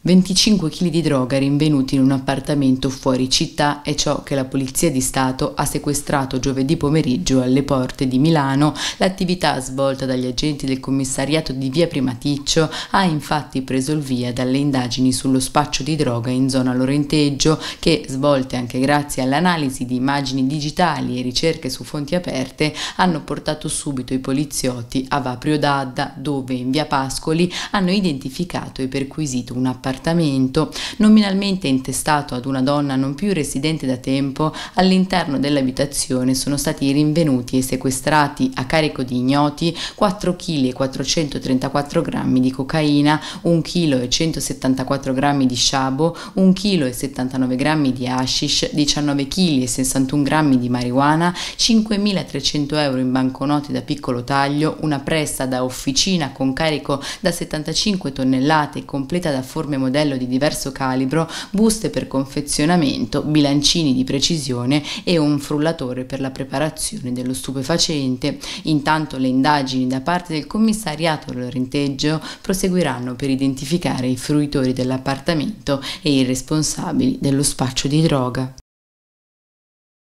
25 kg di droga rinvenuti in un appartamento fuori città è ciò che la Polizia di Stato ha sequestrato giovedì pomeriggio alle porte di Milano. L'attività svolta dagli agenti del commissariato di Via Primaticcio ha infatti preso il via dalle indagini sullo spaccio di droga in zona Lorenteggio che, svolte anche grazie all'analisi di immagini digitali e ricerche su fonti aperte, hanno portato subito i poliziotti a Vaprio d'Adda dove in Via Pascoli hanno identificato e perquisito un appartamento appartamento, nominalmente intestato ad una donna non più residente da tempo, all'interno dell'abitazione sono stati rinvenuti e sequestrati a carico di ignoti 4 kg 434 g di cocaina, 1 kg 174 g di sciabo, 1 kg 79 g di hashish, 19 kg e 61 grammi di marijuana, 5.300 euro in banconote da piccolo taglio, una pressa da officina con carico da 75 tonnellate completa da forme modello di diverso calibro, buste per confezionamento, bilancini di precisione e un frullatore per la preparazione dello stupefacente. Intanto le indagini da parte del commissariato Lorenteggio proseguiranno per identificare i fruitori dell'appartamento e i responsabili dello spaccio di droga.